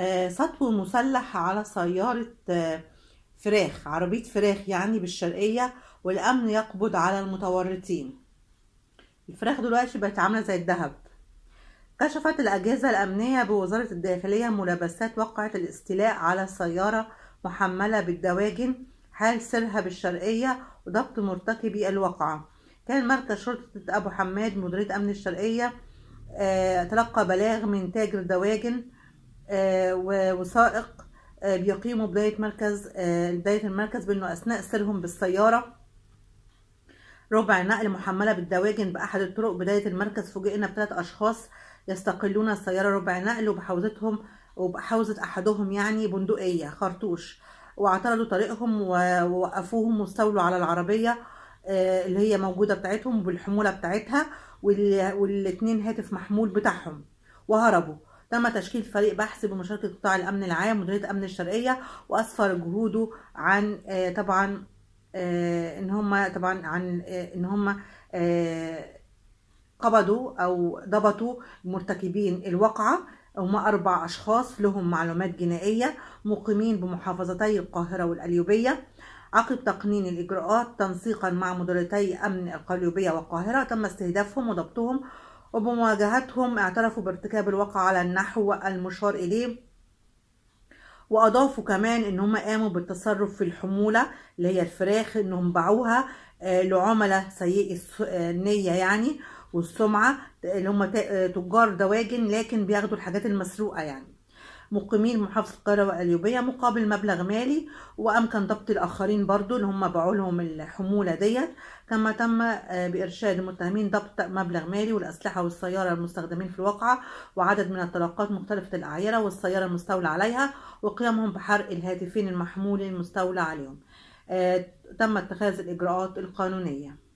آه، سطو مسلح على سيارة آه، فراخ عربية فراخ يعني بالشرقية والأمن يقبض على المتورطين الفراخ دلوقتي بقت عاملة زي الذهب كشفت الأجهزة الأمنية بوزارة الداخلية ملابسات وقعة الاستيلاء على سيارة محملة بالدواجن حال سرها بالشرقية وضبط مرتكبي الوقعة كان مركز شرطة أبو حماد مديرية أمن الشرقية آه، تلقى بلاغ من تاجر دواجن آه، ووثائق آه، بيقيموا بداية مركز آه، بداية المركز بأنه أثناء سيرهم بالسيارة ربع نقل محملة بالدواجن بأحد الطرق بداية المركز فوجئنا بثلاث أشخاص يستقلون السيارة ربع نقل وبحوزتهم وبحوزة أحدهم يعني بندقية خرطوش واعترضوا طريقهم ووقفوهم واستولوا على العربية اللي هي موجودة بتاعتهم بالحمولة بتاعتها والاتنين هاتف محمول بتاعهم وهربوا تم تشكيل فريق بحث بمشاركة قطاع الأمن العام مديرية أمن الشرقية وأسفر جهوده عن آه، طبعا آه، إن هم طبعا عن آه، إن هم قبضوا أو ضبطوا مرتكبين الواقعة هم أربع أشخاص لهم معلومات جنائية مقيمين بمحافظتي القاهرة والأليوبية عقب تقنين الإجراءات تنسيقا مع مديريتي أمن القليوبية والقاهرة تم استهدافهم وضبطهم وبمواجهتهم اعترفوا بارتكاب الواقع على النحو المشار إليه واضافوا كمان ان هم قاموا بالتصرف في الحموله اللي هي الفراخ انهم باعوها آه، لعملاء سيئي آه، النيه يعني والسمعه آه، اللي هم تجار دواجن لكن بياخدوا الحاجات المسروقه يعني مقيمين محافظة القاهرة وقليوبية مقابل مبلغ مالي وأمكن ضبط الآخرين برضو اللي هم باعوا لهم الحمولة ديت كما تم آه، بإرشاد المتهمين ضبط مبلغ مالي والأسلحة والسيارة المستخدمين في الواقعة وعدد من الطلقات مختلفة الأعيرة والسيارة المستولى عليها وقيامهم بحرق الهاتفين المحمول المستولى عليهم آه، تم اتخاذ الإجراءات القانونية